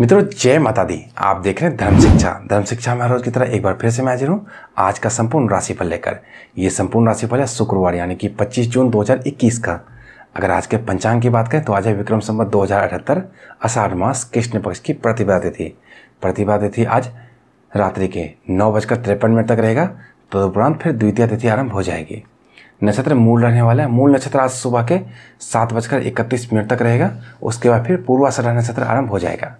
मित्रों जय माता दी आप देख रहे हैं धर्म शिक्षा धर्म शिक्षा में रोज की तरह एक बार फिर से मैं हाजिर हूँ आज का संपूर्ण राशिफल लेकर ये संपूर्ण राशिफल है शुक्रवार यानी कि 25 जून 2021 का अगर आज के पंचांग की बात करें तो आज है विक्रम संबत दो हजार आषाढ़ मास कृष्ण पक्ष की प्रतिभा तिथि प्रतिभा तिथि आज रात्रि के नौ बजकर तिरपन मिनट तक रहेगा तदुपरांत तो फिर द्वितीय तिथि आरंभ हो जाएगी नक्षत्र मूल रहने वाला है मूल नक्षत्र आज सुबह के सात बजकर इकतीस मिनट तक रहेगा उसके बाद फिर पूर्वाषाढ़ा नक्षत्र आरंभ हो जाएगा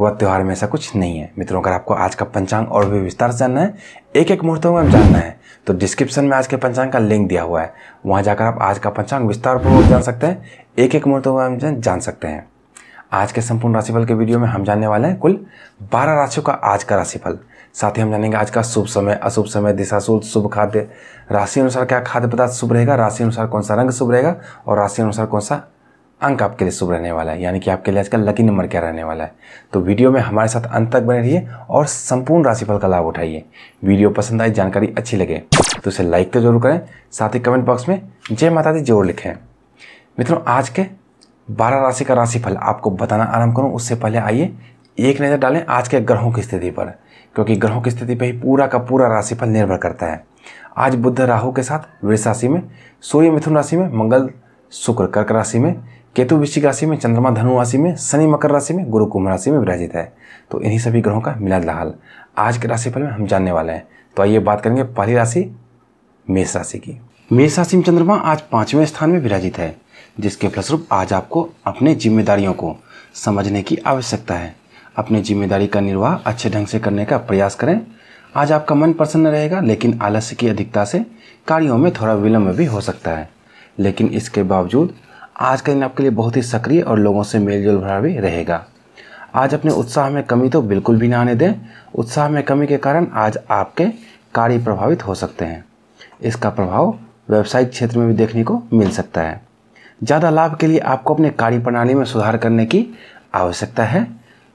वह त्यौहार में ऐसा कुछ नहीं है मित्रों अगर आपको आज का पंचांग और भी विस्तार से जानना है एक एक मुहूर्तों में जानना है तो डिस्क्रिप्शन में आज के पंचांग का लिंक दिया हुआ है वहाँ जाकर आप आज का पंचांग विस्तार पूर्वक जान सकते हैं एक एक मुहूर्तों में हम जान सकते हैं आज के संपूर्ण राशिफल के वीडियो में हम जानने वाले हैं कुल 12 राशियों का आज का राशिफल साथ ही हम जानेंगे आज का शुभ समय अशुभ समय दिशाशूल शुभ खाद्य राशि अनुसार क्या खाद्य पदार्थ शुभ रहेगा राशि अनुसार कौन सा रंग शुभ रहेगा और राशि अनुसार कौन सा अंक आपके लिए शुभ रहने वाला है यानी कि आपके लिए आज का लकी नंबर क्या रहने वाला है तो वीडियो में हमारे साथ अंत तक बने रहिए और संपूर्ण राशिफल का लाभ उठाइए वीडियो पसंद आए जानकारी अच्छी लगे तो इसे लाइक तो जरूर करें साथ ही कमेंट बॉक्स में जय माता दी जरूर लिखें मित्रों आज के बारह राशि का राशिफल आपको बताना आरंभ करूँ उससे पहले आइए एक नज़र डालें आज के ग्रहों की स्थिति पर क्योंकि ग्रहों की स्थिति पर ही पूरा का पूरा राशिफल निर्भर करता है आज बुद्ध राहु के साथ वृष राशि में सूर्य मिथुन राशि में मंगल शुक्र कर्क राशि में केतु वृश्चिक राशि में चंद्रमा धनु राशि में शनि मकर राशि में गुरु कुंभ राशि में विराजित है तो इन्हीं सभी ग्रहों का मिला लाल आज के राशिफल में हम जानने वाले हैं तो आइए बात करेंगे पहली राशि मेष राशि की मेष राशि में चंद्रमा आज पांचवें स्थान में विराजित है जिसके फलस्वरूप आज आपको अपने जिम्मेदारियों को समझने की आवश्यकता है अपनी जिम्मेदारी का निर्वाह अच्छे ढंग से करने का प्रयास करें आज आपका मन प्रसन्न रहेगा लेकिन आलस्य की अधिकता से कार्यों में थोड़ा विलंब भी हो सकता है लेकिन इसके बावजूद आज का दिन आपके लिए बहुत ही सक्रिय और लोगों से मेलजोल भरा भी रहेगा आज अपने उत्साह में कमी तो बिल्कुल भी ना आने दें उत्साह में कमी के कारण आज आपके कार्य प्रभावित हो सकते हैं इसका प्रभाव व्यावसायिक क्षेत्र में भी देखने को मिल सकता है ज़्यादा लाभ के लिए आपको अपने कार्य प्रणाली में सुधार करने की आवश्यकता है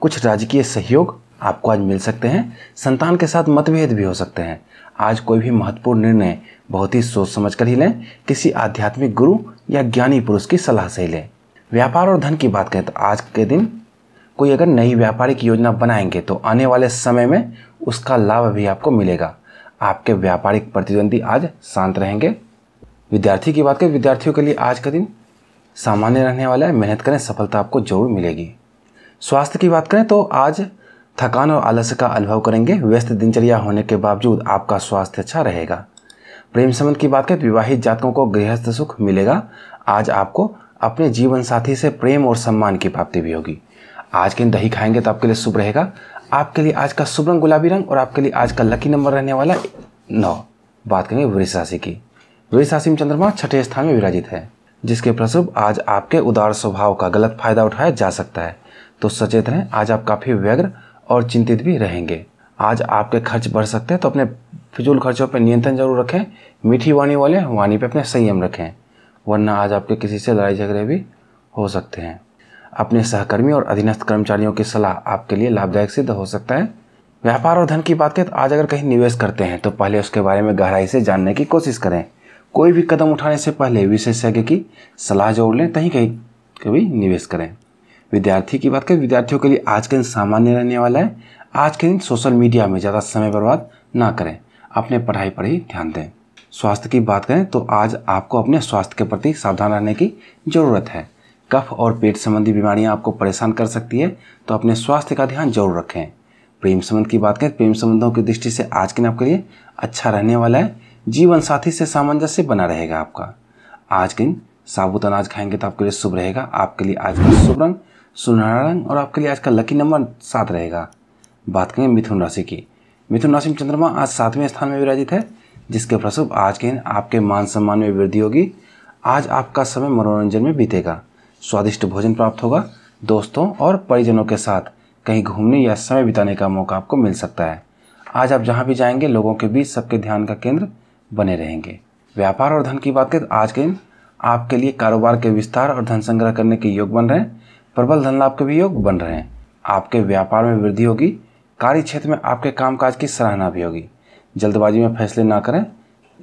कुछ राजकीय सहयोग आपको आज मिल सकते हैं संतान के साथ मतभेद भी हो सकते हैं आज कोई भी महत्वपूर्ण निर्णय बहुत ही सोच समझ कर ही लें किसी आध्यात्मिक गुरु या ज्ञानी पुरुष की सलाह से ही लें व्यापार और धन की बात करें तो आज के दिन कोई अगर नई व्यापारिक योजना बनाएंगे तो आने वाले समय में उसका लाभ भी आपको मिलेगा आपके व्यापारिक प्रतिद्वंदी आज शांत रहेंगे विद्यार्थी की बात करें विद्यार्थियों के लिए आज का दिन सामान्य रहने वाला है मेहनत करें सफलता आपको जरूर मिलेगी स्वास्थ्य की बात करें तो आज थकान और आलस का अनुभव करेंगे व्यस्त दिनचर्या होने के बावजूद आपका स्वास्थ्य अच्छा रहेगा प्रेम संबंध की बात करें तो विवाहित जातकों को गृहस्थ सुख मिलेगा आज आपको अपने जीवन साथी से प्रेम और सम्मान की प्राप्ति भी होगी आज के दिन दही खाएंगे तो आपके लिए शुभ रहेगा आपके लिए आज का शुभ रंग गुलाबी रंग और आपके लिए आज का लकी नंबर रहने वाला नौ बात करेंगे वृष राशि की वृष राशि में चंद्रमा छठे स्थान में विराजित है जिसके प्रसुभ आज आपके उदार स्वभाव का गलत फायदा उठाया जा सकता है तो सचेत रहें आज आप काफ़ी व्यग्र और चिंतित भी रहेंगे आज आपके खर्च बढ़ सकते हैं तो अपने फिजूल खर्चों पर नियंत्रण जरूर रखें मीठी वाणी वाले वाणी पर अपने संयम रखें वरना आज आपके किसी से लड़ाई झगड़े भी हो सकते हैं अपने सहकर्मी और अधीनस्थ कर्मचारियों की सलाह आपके लिए लाभदायक सिद्ध हो सकता है व्यापार और धन की बात करें तो आज अगर कहीं निवेश करते हैं तो पहले उसके बारे में गहराई से जानने की कोशिश करें कोई भी कदम उठाने से पहले विशेषज्ञ की सलाह जोड़ लें कहीं कहीं कभी निवेश करें विद्यार्थी की बात करें विद्यार्थियों के लिए आज का दिन सामान्य रहने वाला है आज के दिन सोशल मीडिया में ज़्यादा समय बर्बाद ना करें अपने पढ़ाई पर ही ध्यान दें स्वास्थ्य की बात करें तो आज आपको अपने स्वास्थ्य के प्रति सावधान रहने की ज़रूरत है कफ और पेट संबंधी बीमारियां आपको परेशान कर सकती है तो अपने स्वास्थ्य का ध्यान जरूर रखें प्रेम संबंध की बात करें तो प्रेम संबंधों की दृष्टि से आज के दिन आपके लिए अच्छा रहने वाला है जीवन साथी से सामंजस्य बना रहेगा आपका आज के दिन साबुत अनाज खाएंगे तो आपके लिए शुभ रहेगा आपके लिए आज का शुभ रंग सुनहरा रंग और आपके लिए आज का लकी नंबर सात रहेगा बात करें मिथुन राशि की मिथुन राशि में चंद्रमा आज सातवें स्थान में विराजित है जिसके प्रसुभ आज के दिन आपके मान सम्मान में वृद्धि होगी आज आपका समय मनोरंजन में बीतेगा स्वादिष्ट भोजन प्राप्त होगा दोस्तों और परिजनों के साथ कहीं घूमने या समय बिताने का मौका आपको मिल सकता है आज आप जहाँ भी जाएंगे लोगों के बीच सबके ध्यान का केंद्र बने रहेंगे व्यापार और धन की बात करें आज के दिन आपके लिए कारोबार के विस्तार और धन संग्रह करने के योग बन रहे हैं प्रबल धन लाभ के भी योग बन रहे हैं आपके व्यापार में वृद्धि होगी कार्य क्षेत्र में आपके कामकाज की सराहना भी होगी जल्दबाजी में फैसले ना करें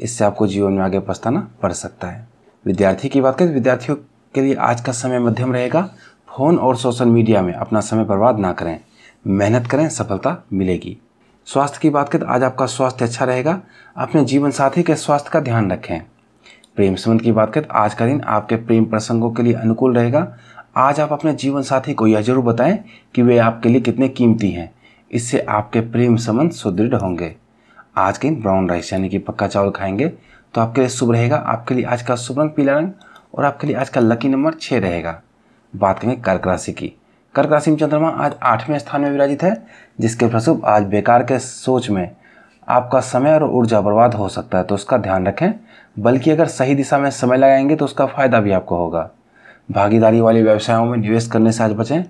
इससे आपको जीवन में आगे पछताना पड़ सकता है विद्यार्थी की बात करें विद्यार्थियों के लिए आज का समय मध्यम रहेगा फ़ोन और सोशल मीडिया में अपना समय बर्बाद ना करें मेहनत करें सफलता मिलेगी स्वास्थ्य की बात करें आज आपका स्वास्थ्य अच्छा रहेगा अपने जीवन साथी के स्वास्थ्य का ध्यान रखें प्रेम संबंध की बात करें आज का दिन आपके प्रेम प्रसंगों के लिए अनुकूल रहेगा आज आप अपने जीवन साथी को यह जरूर बताएं कि वे आपके लिए कितने कीमती हैं इससे आपके प्रेम संबंध सुदृढ़ होंगे आज के दिन ब्राउन राइस यानी कि पक्का चावल खाएंगे तो आपके लिए शुभ रहेगा आपके लिए आज का शुभ रंग पीला रंग और आपके लिए आज का लकी नंबर छः रहेगा बात करेंगे कर्क राशि की कर्क राशि में चंद्रमा आज आठवें स्थान में विराजित है जिसके फलस्वरूप आज बेकार के सोच में आपका समय और ऊर्जा बर्बाद हो सकता है तो उसका ध्यान रखें बल्कि अगर सही दिशा में समय लगाएंगे तो उसका फ़ायदा भी आपको होगा भागीदारी वाले व्यवसायों में निवेश करने से आज बचें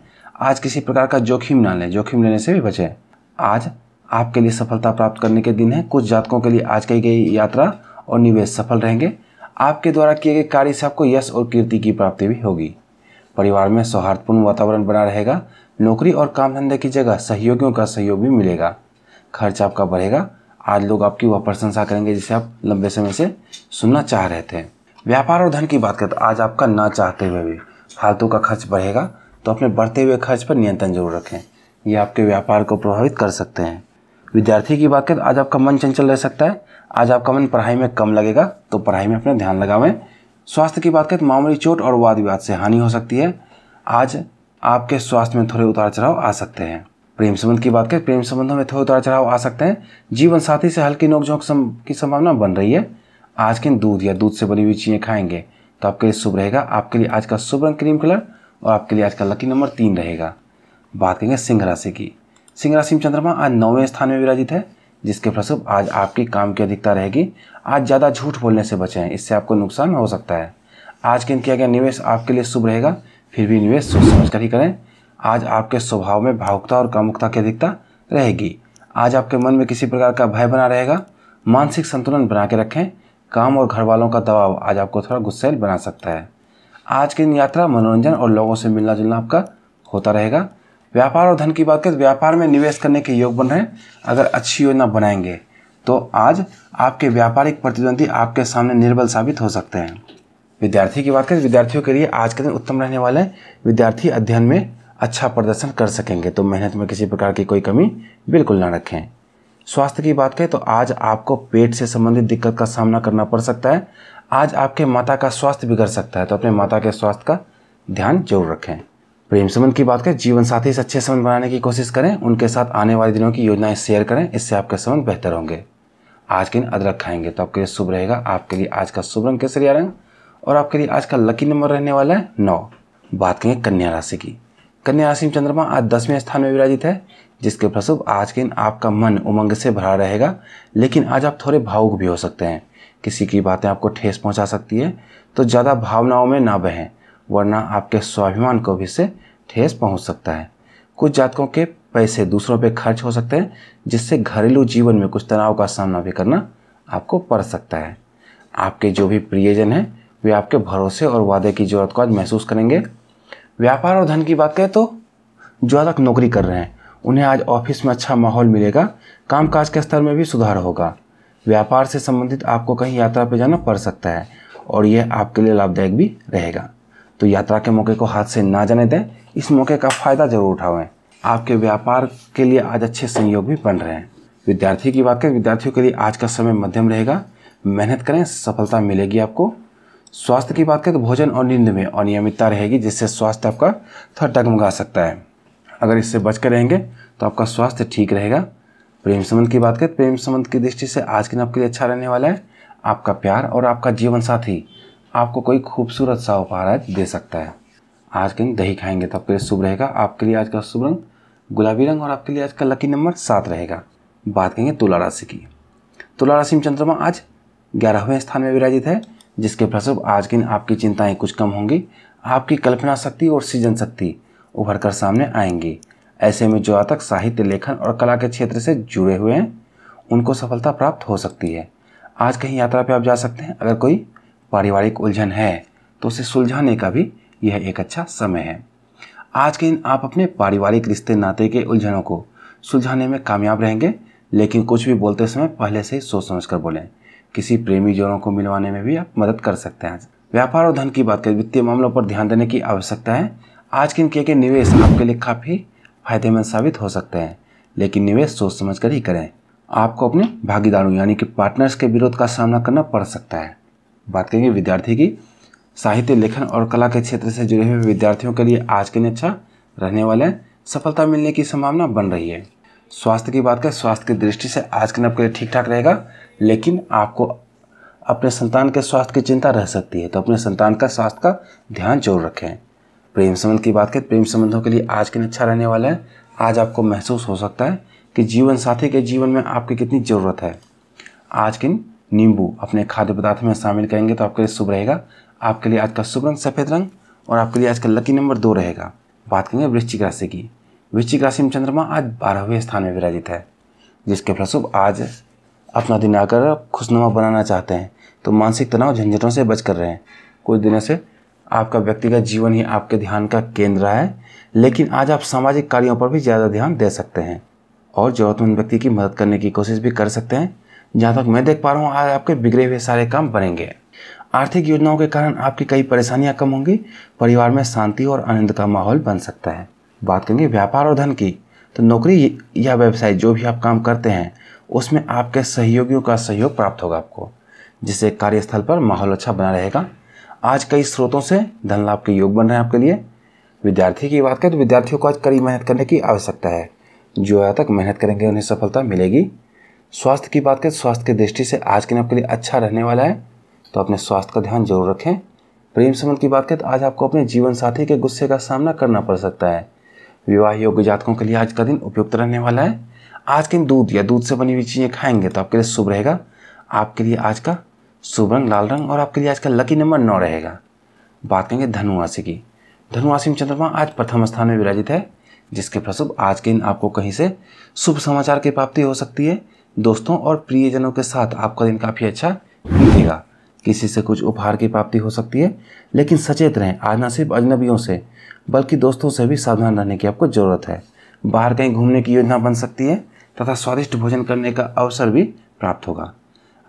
आज किसी प्रकार का जोखिम ना लें जोखिम लेने से भी बचें आज आपके लिए सफलता प्राप्त करने के दिन है कुछ जातकों के लिए आज की गई यात्रा और निवेश सफल रहेंगे आपके द्वारा किए गए कार्य से आपको यश और कीर्ति की प्राप्ति भी होगी परिवार में सौहार्दपूर्ण वातावरण बना रहेगा नौकरी और काम धंधे की जगह सहयोगियों का सहयोग भी मिलेगा खर्च आपका बढ़ेगा आज लोग आपकी वह प्रशंसा करेंगे जिसे आप लंबे समय से सुनना चाह रहे थे व्यापार और धन की बात करते तो आज आपका ना चाहते हुए भी फालतू का खर्च बढ़ेगा तो अपने बढ़ते हुए खर्च पर नियंत्रण जरूर रखें ये आपके व्यापार को प्रभावित कर सकते हैं विद्यार्थी की बात करें तो आज आपका मन चंचल रह सकता है आज आपका मन पढ़ाई में कम लगेगा तो पढ़ाई में अपना ध्यान लगावें स्वास्थ्य की बात करें तो मामूली चोट और वाद विवाद से हानि हो सकती है आज आपके स्वास्थ्य में थोड़े उतार चढ़ाव आ सकते हैं प्रेम संबंध की बात करें प्रेम संबंधों में थोड़े उतार चढ़ाव आ सकते हैं जीवन साथी से हल्की नोकझोंक की संभावना बन रही है आज के दूध या दूध से बनी हुई चीज़ें खाएंगे तो आपके लिए शुभ रहेगा आपके लिए आज का शुभ रंग क्रीम कलर और आपके लिए आज का लकी नंबर तीन रहेगा बात करेंगे सिंह राशि की सिंह राशि में चंद्रमा आज नौवें स्थान में विराजित है जिसके फलस्वरूप आज आपके काम की अधिकता रहेगी आज ज़्यादा झूठ बोलने से बचें इससे आपको नुकसान हो सकता है आज के दिन किया गया निवेश आपके लिए शुभ रहेगा फिर भी निवेश सोच समझ कर ही करें आज आपके स्वभाव में भावुकता और कामुकता की अधिकता रहेगी आज आपके मन में किसी प्रकार का भय बना रहेगा मानसिक संतुलन बना के रखें काम और घर वालों का दबाव आज आपको थोड़ा गुस्सेल बना सकता है आज की यात्रा मनोरंजन और लोगों से मिलना जुलना आपका होता रहेगा व्यापार और धन की बात करें व्यापार में निवेश करने के योग बन रहे हैं अगर अच्छी योजना बनाएंगे तो आज आपके व्यापारिक प्रतिद्वंदी आपके सामने निर्बल साबित हो सकते हैं विद्यार्थी की बात करें विद्यार्थियों के लिए आज के दिन उत्तम रहने वाले हैं विद्यार्थी अध्ययन में अच्छा प्रदर्शन कर सकेंगे तो मेहनत में किसी प्रकार की कोई कमी बिल्कुल ना रखें स्वास्थ्य की बात करें तो आज आपको पेट से संबंधित दिक्कत का सामना करना पड़ सकता है आज आपके माता का स्वास्थ्य बिगड़ सकता है तो अपने माता के स्वास्थ्य का ध्यान जरूर रखें प्रेम संबंध की बात करें जीवन साथी से अच्छे संबंध बनाने की कोशिश करें उनके साथ आने वाले दिनों की योजनाएं शेयर करें इससे आपके संबंध बेहतर होंगे आज के दिन अदरक खाएंगे तो आपके लिए शुभ रहेगा आपके लिए आज का शुभ रंग केसरिया रंग और आपके लिए आज का लकी नंबर रहने वाला है नौ बात करें कन्या राशि की कन्या राशि में चंद्रमा आज दसवें स्थान में विराजित है जिसके फलस्वरूप आज के दिन आपका मन उमंग से भरा रहेगा लेकिन आज आप थोड़े भावुक भी हो सकते हैं किसी की बातें आपको ठेस पहुंचा सकती है तो ज़्यादा भावनाओं में ना बहें वरना आपके स्वाभिमान को भी इससे ठेस पहुंच सकता है कुछ जातकों के पैसे दूसरों पर खर्च हो सकते हैं जिससे घरेलू जीवन में कुछ तनाव का सामना भी करना आपको पड़ सकता है आपके जो भी प्रियजन हैं वे आपके भरोसे और वादे की जरूरत को आज महसूस करेंगे व्यापार और धन की बात करें तो जो जातक नौकरी कर रहे हैं उन्हें आज ऑफिस में अच्छा माहौल मिलेगा कामकाज के स्तर में भी सुधार होगा व्यापार से संबंधित आपको कहीं यात्रा पर जाना पड़ सकता है और यह आपके लिए लाभदायक भी रहेगा तो यात्रा के मौके को हाथ से ना जाने दें इस मौके का फ़ायदा ज़रूर उठावें आपके व्यापार के लिए आज अच्छे संयोग भी बन रहे हैं विद्यार्थी की बात करें विद्यार्थियों के लिए आज का समय मध्यम रहेगा मेहनत करें सफलता मिलेगी आपको स्वास्थ्य की बात करें तो भोजन और नींद में अनियमितता रहेगी जिससे स्वास्थ्य आपका थोड़ा डगमगा सकता है अगर इससे बचकर रहेंगे तो आपका स्वास्थ्य ठीक रहेगा प्रेम संबंध की बात करें प्रेम संबंध की दृष्टि से आज के दिन आपके लिए अच्छा रहने वाला है आपका प्यार और आपका जीवन साथी आपको कोई खूबसूरत सा उपहार आज दे सकता है आज के दिन दही खाएंगे तो आपके लिए शुभ रहेगा आपके लिए आज का शुभ रंग गुलाबी रंग और आपके लिए आज का लकी नंबर सात रहेगा बात करेंगे तुला राशि की तुला राशि में चंद्रमा आज ग्यारहवें स्थान में विराजित है जिसके फलस्वरूप आज के दिन आपकी चिंताएं कुछ कम होंगी आपकी कल्पना शक्ति और सृजन शक्ति उभर कर सामने आएंगी ऐसे में जो आतक साहित्य लेखन और कला के क्षेत्र से जुड़े हुए हैं उनको सफलता प्राप्त हो सकती है आज कहीं यात्रा पर आप जा सकते हैं अगर कोई पारिवारिक उलझन है तो उसे सुलझाने का भी यह एक अच्छा समय है आज के दिन आप अपने पारिवारिक रिश्ते नाते के उलझनों को सुलझाने में कामयाब रहेंगे लेकिन कुछ भी बोलते समय पहले से ही सोच समझ कर बोलें किसी प्रेमी जोड़ों को मिलवाने में भी आप मदद कर सकते हैं व्यापार और धन की बात करें वित्तीय मामलों पर ध्यान देने की आवश्यकता है आज के इन किए गए निवेश आपके लिए काफ़ी फायदेमंद साबित हो सकते हैं लेकिन निवेश सोच समझ कर ही करें आपको अपने भागीदारों यानी कि पार्टनर्स के विरोध का सामना करना पड़ सकता है बात करेंगे विद्यार्थी की साहित्य लेखन और कला के क्षेत्र से जुड़े हुए विद्यार्थियों के लिए आज के दिन अच्छा रहने वाले हैं सफलता मिलने की संभावना बन रही है स्वास्थ्य की बात करें स्वास्थ्य की दृष्टि से आज के दिन आपके लिए ठीक ठाक रहेगा लेकिन आपको अपने संतान के स्वास्थ्य की चिंता रह सकती है तो अपने संतान का स्वास्थ्य का ध्यान जरूर रखें प्रेम संबंध की बात करें प्रेम संबंधों के लिए आज दिन अच्छा रहने वाला है आज आपको महसूस हो सकता है कि जीवन साथी के जीवन में आपकी कितनी ज़रूरत है आज किन नींबू अपने खाद्य पदार्थ में शामिल करेंगे तो आपके लिए शुभ रहेगा आपके लिए आज का शुभ रंग सफ़ेद रंग और आपके लिए आज का लकी नंबर दो रहेगा बात करेंगे वृश्चिक राशि की वृश्चिक राशि में चंद्रमा आज बारहवें स्थान में विराजित है जिसके फलस्वरूप आज अपना दिन आकर खुशनुमा बनाना चाहते हैं तो मानसिक तनाव झंझटों से बच कर रहे हैं कुछ दिनों से आपका व्यक्तिगत जीवन ही आपके ध्यान का केंद्र है लेकिन आज आप सामाजिक कार्यों पर भी ज़्यादा ध्यान दे सकते हैं और ज़रूरतमंद व्यक्ति की मदद करने की कोशिश भी कर सकते हैं जहाँ तक मैं देख पा रहा हूँ आज आपके बिगड़े हुए सारे काम बनेंगे आर्थिक योजनाओं के कारण आपकी कई परेशानियां कम होंगी परिवार में शांति और आनंद का माहौल बन सकता है बात करेंगे व्यापार और धन की तो नौकरी या व्यवसाय जो भी आप काम करते हैं उसमें आपके सहयोगियों का सहयोग प्राप्त होगा आपको जिससे कार्यस्थल पर माहौल अच्छा बना रहेगा आज कई स्रोतों से धन लाभ के योग बन रहे हैं आपके लिए विद्यार्थी की बात करें तो विद्यार्थियों को आज कड़ी मेहनत करने की आवश्यकता है जो आज तक मेहनत करेंगे उन्हें सफलता मिलेगी स्वास्थ्य की बात करें स्वास्थ्य की दृष्टि से आज के दिन आपके लिए अच्छा रहने वाला है तो अपने स्वास्थ्य का ध्यान जरूर रखें प्रेम संबंध की बात करें तो आज आपको अपने जीवन साथी के गुस्से का सामना करना पड़ सकता है विवाह योग्य जातकों के लिए आज का दिन उपयुक्त रहने वाला है आज के दिन दूध या दूध से बनी हुई चीज़ें खाएंगे तो आपके लिए शुभ रहेगा आपके लिए आज का शुभ रंग लाल रंग और आपके लिए आज का लकी नंबर नौ रहेगा बात करेंगे धनुराशि की धनुराशि में चंद्रमा आज प्रथम स्थान में विराजित है जिसके फलस्वरूप आज के दिन आपको कहीं से शुभ समाचार की प्राप्ति हो सकती है दोस्तों और प्रियजनों के साथ आपका दिन काफ़ी अच्छा बीतेगा किसी से कुछ उपहार की प्राप्ति हो सकती है लेकिन सचेत रहें आज न सिर्फ अजनबियों से बल्कि दोस्तों से भी सावधान रहने की आपको ज़रूरत है बाहर कहीं घूमने की योजना बन सकती है तथा स्वादिष्ट भोजन करने का अवसर भी प्राप्त होगा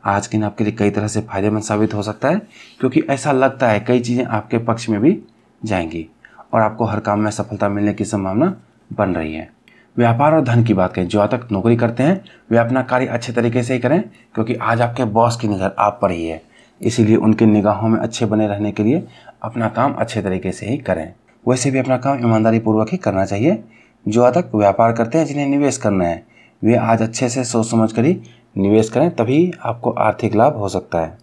आज के दिन आपके लिए कई तरह से फायदेमंद साबित हो सकता है क्योंकि ऐसा लगता है कई चीज़ें आपके पक्ष में भी जाएंगी और आपको हर काम में सफलता मिलने की संभावना बन रही है व्यापार और धन की बात करें जो आज तक नौकरी करते हैं वे अपना कार्य अच्छे तरीके से ही करें क्योंकि आज आपके बॉस की नज़र आप पर ही है इसीलिए उनकी निगाहों में अच्छे बने रहने के लिए अपना काम अच्छे तरीके से ही करें वैसे भी अपना काम ईमानदारी पूर्वक ही करना चाहिए जो तक व्यापार करते हैं जिन्हें निवेश करना है वे आज अच्छे से सोच समझ कर ही निवेश करें तभी आपको आर्थिक लाभ हो सकता है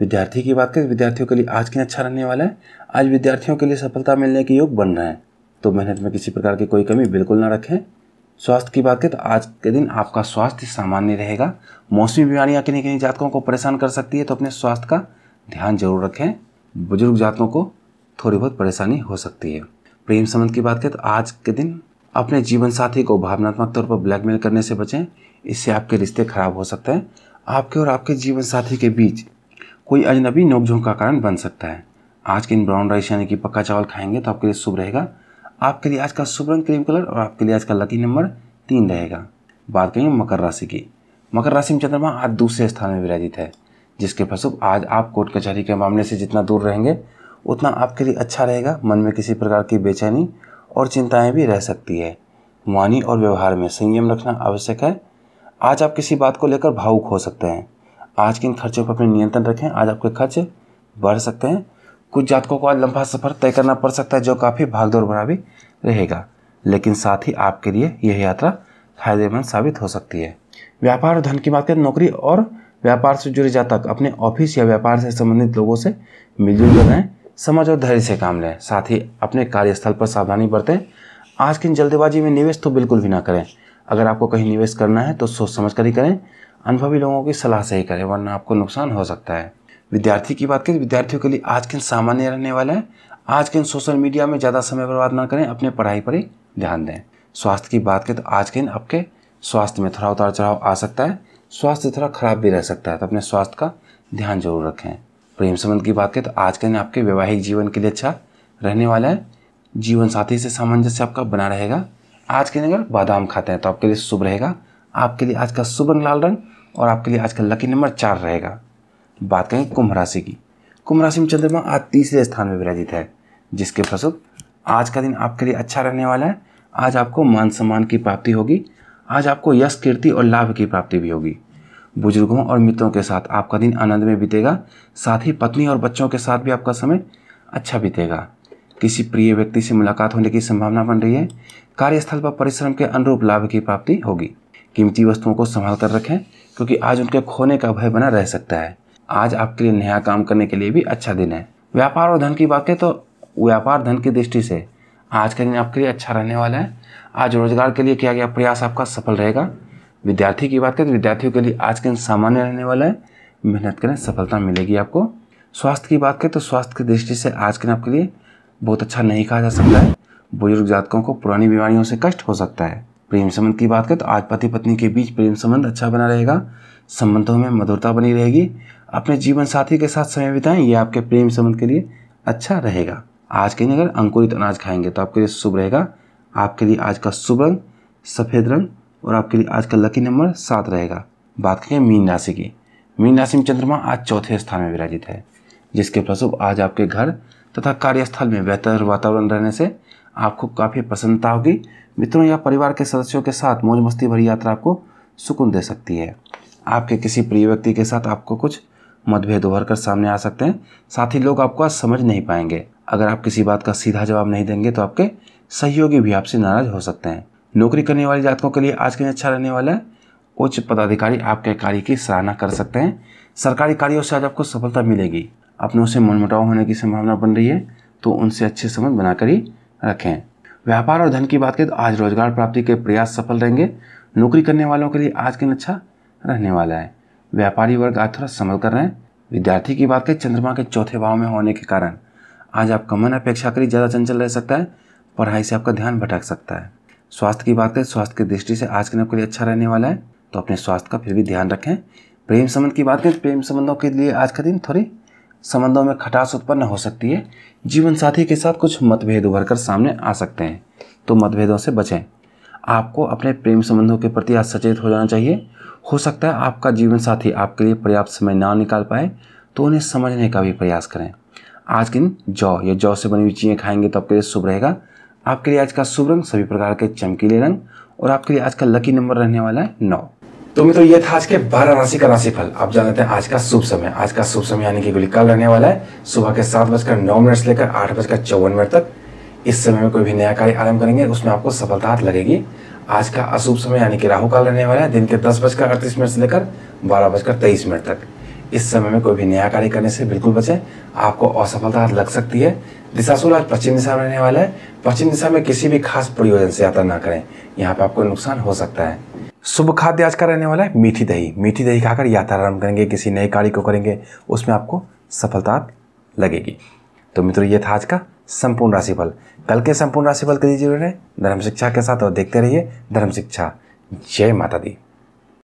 विद्यार्थी की बात करें विद्यार्थियों के लिए आज की अच्छा रहने वाला है आज विद्यार्थियों के लिए सफलता मिलने के योग बन रहे हैं तो मेहनत में किसी प्रकार की कोई कमी बिल्कुल ना रखें स्वास्थ्य की बात करें तो आज के दिन आपका स्वास्थ्य सामान्य रहेगा मौसमी बीमारियाँ किन्हीं किन्हीं जातकों को परेशान कर सकती है तो अपने स्वास्थ्य का ध्यान जरूर रखें बुजुर्ग जातकों को थोड़ी बहुत परेशानी हो सकती है प्रेम संबंध की बात करें तो आज के दिन अपने जीवन साथी को भावनात्मक तौर पर ब्लैकमेल करने से बचें इससे आपके रिश्ते खराब हो सकते हैं आपके और आपके जीवन साथी के बीच कोई अजनबी नोकझोंक का कारण बन सकता है आज के इन ब्राउन राइस यानी कि पक्का चावल खाएंगे तो आपके लिए शुभ रहेगा आपके लिए आज का शुभ रंग क्रीम कलर और आपके लिए आज का लकी नंबर तीन रहेगा बात करेंगे मकर राशि की मकर राशि में चंद्रमा आज दूसरे स्थान में विराजित है जिसके फलस्वरूप आज आप कोर्ट कचहरी के मामले से जितना दूर रहेंगे उतना आपके लिए अच्छा रहेगा मन में किसी प्रकार की बेचैनी और चिंताएं भी रह सकती है वाणी और व्यवहार में संयम रखना आवश्यक है आज आप किसी बात को लेकर भावुक हो सकते हैं आज के इन खर्चों पर अपने नियंत्रण रखें आज आपके खर्च बढ़ सकते हैं कुछ जातकों को आज लंबा सफर तय करना पड़ सकता है जो काफ़ी भागदौड़ भरा भी रहेगा लेकिन साथ ही आपके लिए यह यात्रा फायदेमंद साबित हो सकती है व्यापार और धन की बात करें नौकरी और व्यापार से जुड़े जातक अपने ऑफिस या व्यापार से संबंधित लोगों से मिलजुल रहें समझ और धैर्य से काम लें साथ ही अपने कार्यस्थल पर सावधानी बरतें आज की जल्दबाजी में निवेश तो बिल्कुल भी ना करें अगर आपको कहीं निवेश करना है तो सोच समझ कर ही करें अनुभवी लोगों की सलाह से ही करें वरना आपको नुकसान हो सकता है विद्यार्थी की बात करें विद्यार्थियों के लिए आज के सामान्य रहने वाले हैं आज के सोशल मीडिया में ज़्यादा समय बर्बाद ना करें अपने पढ़ाई पर ही ध्यान दें स्वास्थ्य की बात करें तो आज के दिन आपके स्वास्थ्य में थोड़ा उतार चढ़ाव आ सकता है स्वास्थ्य थोड़ा खराब भी रह सकता है तो अपने स्वास्थ्य का ध्यान जरूर रखें प्रेम संबंध की बात करें तो आज का दिन आपके वैवाहिक जीवन के लिए अच्छा रहने वाला है जीवन साथी से सामंजस्य आपका बना रहेगा आज के दिन अगर बादाम खाते हैं तो आपके लिए शुभ रहेगा आपके लिए आज का शुभ रंग लाल रंग और आपके लिए आज का लकी नंबर चार रहेगा बात करें कुंभ राशि की कुंभ राशि में चंद्रमा आज तीसरे स्थान में विराजित है जिसके फलस्वरूप आज का दिन आपके लिए अच्छा रहने वाला है आज आपको मान सम्मान की प्राप्ति होगी आज आपको यश कीर्ति और लाभ की प्राप्ति भी होगी बुजुर्गों और मित्रों के साथ आपका दिन आनंद में बीतेगा साथ ही पत्नी और बच्चों के साथ भी आपका समय अच्छा बीतेगा किसी प्रिय व्यक्ति से मुलाकात होने की संभावना बन रही है कार्यस्थल पर परिश्रम के अनुरूप लाभ की प्राप्ति होगी कीमती वस्तुओं को संभाल कर रखें क्योंकि आज उनके खोने का भय बना रह सकता है आज आपके लिए नया काम करने के लिए भी अच्छा दिन है व्यापार और धन की बात है तो व्यापार धन की दृष्टि से आज का दिन आपके लिए अच्छा रहने वाला है आज रोजगार के लिए किया गया प्रयास आपका सफल रहेगा विद्यार्थी की बात करें तो विद्यार्थियों के लिए आज के दिन सामान्य रहने वाला है मेहनत करें सफलता मिलेगी आपको स्वास्थ्य की बात करें तो स्वास्थ्य की दृष्टि से आज के दिन आपके लिए बहुत अच्छा नहीं कहा जा सकता है बुजुर्ग जातकों को पुरानी बीमारियों से कष्ट हो सकता है प्रेम संबंध की बात करें तो आज पति पत्नी के बीच प्रेम संबंध अच्छा बना रहेगा संबंधों में मधुरता बनी रहेगी अपने जीवन साथी के साथ समय बिताएं ये आपके प्रेम संबंध के लिए अच्छा रहेगा आज के दिन अगर अंकुरित अनाज खाएंगे तो आपके लिए शुभ रहेगा आपके लिए आज का शुभ रंग सफ़ेद रंग और आपके लिए आज का लकी नंबर सात रहेगा बात करें मीन राशि की मीन राशि में चंद्रमा आज चौथे स्थान में विराजित है जिसके फलस्वरूप आज आपके घर तथा कार्यस्थल में बेहतर वातावरण रहने से आपको काफ़ी प्रसन्नता होगी मित्रों या परिवार के सदस्यों के साथ मौज मस्ती भरी यात्रा आपको सुकून दे सकती है आपके किसी प्रिय व्यक्ति के साथ आपको कुछ मतभेद उभर कर सामने आ सकते हैं साथ ही लोग आपको आज समझ नहीं पाएंगे अगर आप किसी बात का सीधा जवाब नहीं देंगे तो आपके सहयोगी भी आपसे नाराज हो सकते हैं नौकरी करने वाले जातकों के लिए आज के दिन अच्छा रहने वाला है उच्च पदाधिकारी आपके कार्य की सराहना कर सकते हैं सरकारी कार्यों से आज आपको सफलता मिलेगी अपनों से मनमुटाव होने की संभावना बन रही है तो उनसे अच्छे संबंध बनाकर ही रखें व्यापार और धन की बात करें तो आज रोजगार प्राप्ति के प्रयास सफल रहेंगे नौकरी करने वालों के लिए आज के दिन अच्छा रहने वाला है व्यापारी वर्ग आज थोड़ा संभल कर रहे हैं विद्यार्थी की बात करें चंद्रमा के चौथे भाव में होने के कारण आज आपका मन अपेक्षा करी ज़्यादा चंचल रह सकता है पढ़ाई से आपका ध्यान भटक सकता है स्वास्थ्य की बात करें स्वास्थ्य की दृष्टि से आज के दिन आपके लिए अच्छा रहने वाला है तो अपने स्वास्थ्य का फिर भी ध्यान रखें प्रेम संबंध की बात करें प्रेम संबंधों के लिए आज का दिन थोड़ी संबंधों में खटास उत्पन्न हो सकती है जीवन साथी के साथ कुछ मतभेद उभर कर सामने आ सकते हैं तो मतभेदों से बचें आपको अपने प्रेम संबंधों के प्रति आज सचेत हो जाना चाहिए हो सकता है आपका जीवन साथी आपके लिए पर्याप्त समय ना निकाल पाए तो उन्हें समझने का भी प्रयास करें आज के दिन जौ या जौ से बनी हुई चीज़ें खाएंगे तो आपके लिए शुभ रहेगा आपके लिए आज का शुभ रंग सभी प्रकार के चमकीले रंग और आपके लिए आज का लकी नंबर रहने वाला है नौ तो मित्रों ये था आज के बारह राशि का राशिफल आप जान लेते हैं आज का शुभ समय आज का शुभ समय यानी कि कल रहने वाला है सुबह के सात बजकर नौ मिनट से लेकर आठ बजकर चौवन मिनट तक इस समय में कोई भी नया कार्य आरंभ करेंगे उसमें आपको सफलता लगेगी आज का अशुभ समय यानी कि राहु काल रहने वाला है दिन के दस बजकर अड़तीस मिनट से लेकर बारह बजकर तेईस मिनट तक इस समय में कोई भी नया कार्य करने से बिल्कुल बचे आपको असफलता लग सकती है दिशा आज पश्चिम दिशा में रहने वाला है पश्चिम दिशा में किसी भी खास प्रयोजन से यात्रा ना करें यहाँ पे आपको नुकसान हो सकता है शुभ खाद्य आज का रहने वाला है मीठी दही मीठी दही खाकर यात्रा आरम्भ करेंगे किसी नए कार्य को करेंगे उसमें आपको सफलता लगेगी तो मित्रों ये था आज का संपूर्ण राशिफल कल के संपूर्ण राशिफल के लिए जुड़े धर्म शिक्षा के साथ और देखते रहिए धर्म शिक्षा जय माता दी